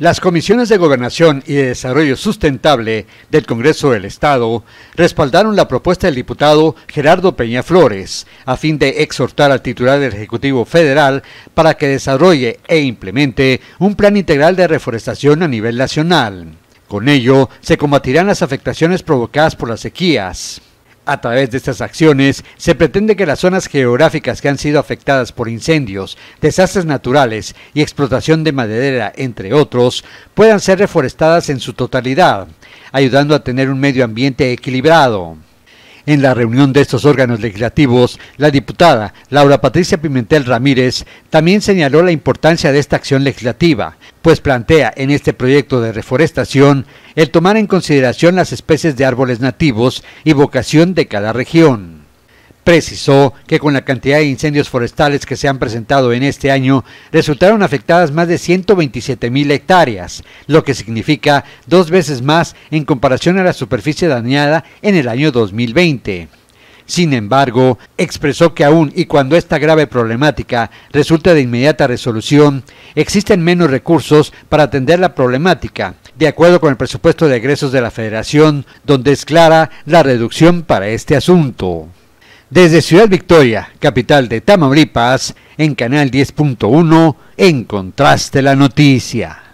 Las comisiones de Gobernación y de Desarrollo Sustentable del Congreso del Estado respaldaron la propuesta del diputado Gerardo Peña Flores a fin de exhortar al titular del Ejecutivo Federal para que desarrolle e implemente un plan integral de reforestación a nivel nacional. Con ello, se combatirán las afectaciones provocadas por las sequías a través de estas acciones se pretende que las zonas geográficas que han sido afectadas por incendios, desastres naturales y explotación de madera, entre otros, puedan ser reforestadas en su totalidad, ayudando a tener un medio ambiente equilibrado. En la reunión de estos órganos legislativos, la diputada Laura Patricia Pimentel Ramírez también señaló la importancia de esta acción legislativa, pues plantea en este proyecto de reforestación el tomar en consideración las especies de árboles nativos y vocación de cada región precisó que con la cantidad de incendios forestales que se han presentado en este año, resultaron afectadas más de 127 mil hectáreas, lo que significa dos veces más en comparación a la superficie dañada en el año 2020. Sin embargo, expresó que aún y cuando esta grave problemática resulta de inmediata resolución, existen menos recursos para atender la problemática, de acuerdo con el presupuesto de egresos de la Federación, donde es clara la reducción para este asunto. Desde Ciudad Victoria, capital de Tamaulipas, en Canal 10.1, encontraste la noticia.